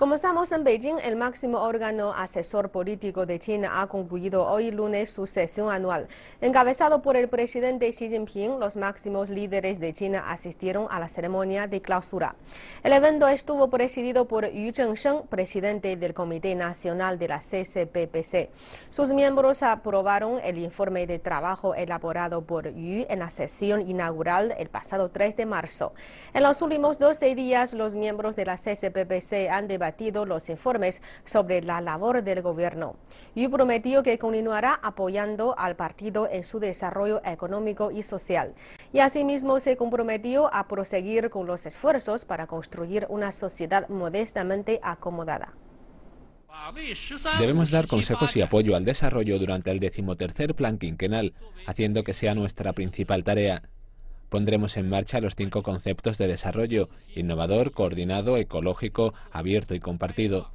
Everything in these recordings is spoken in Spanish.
Comenzamos en Beijing. El máximo órgano asesor político de China ha concluido hoy lunes su sesión anual. Encabezado por el presidente Xi Jinping, los máximos líderes de China asistieron a la ceremonia de clausura. El evento estuvo presidido por Yu Zhengsheng, presidente del Comité Nacional de la CCPPC. Sus miembros aprobaron el informe de trabajo elaborado por Yu en la sesión inaugural el pasado 3 de marzo. En los últimos 12 días, los miembros de la CCPPC han debatido los informes sobre la labor del gobierno y prometió que continuará apoyando al partido en su desarrollo económico y social. Y asimismo se comprometió a proseguir con los esfuerzos para construir una sociedad modestamente acomodada. Debemos dar consejos y apoyo al desarrollo durante el decimotercer plan quinquenal, haciendo que sea nuestra principal tarea. Pondremos en marcha los cinco conceptos de desarrollo, innovador, coordinado, ecológico, abierto y compartido.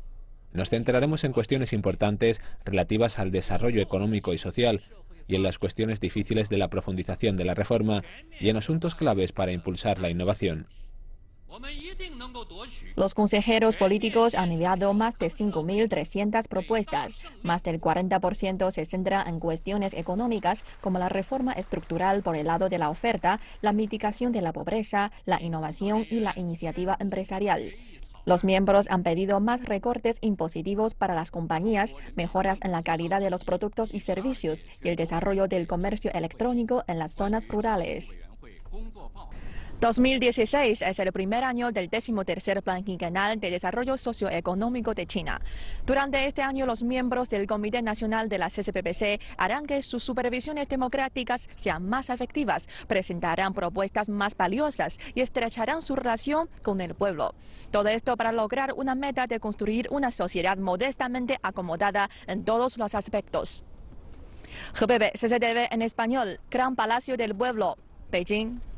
Nos centraremos en cuestiones importantes relativas al desarrollo económico y social, y en las cuestiones difíciles de la profundización de la reforma, y en asuntos claves para impulsar la innovación. Los consejeros políticos han enviado más de 5.300 propuestas. Más del 40% se centra en cuestiones económicas como la reforma estructural por el lado de la oferta, la mitigación de la pobreza, la innovación y la iniciativa empresarial. Los miembros han pedido más recortes impositivos para las compañías, mejoras en la calidad de los productos y servicios y el desarrollo del comercio electrónico en las zonas rurales. 2016 es el primer año del 13 Plan Quinquenal de Desarrollo Socioeconómico de China. Durante este año, los miembros del Comité Nacional de la CCPC harán que sus supervisiones democráticas sean más efectivas, presentarán propuestas más valiosas y estrecharán su relación con el pueblo. Todo esto para lograr una meta de construir una sociedad modestamente acomodada en todos los aspectos. GPB, CCTV en español, Gran Palacio del Pueblo, Beijing.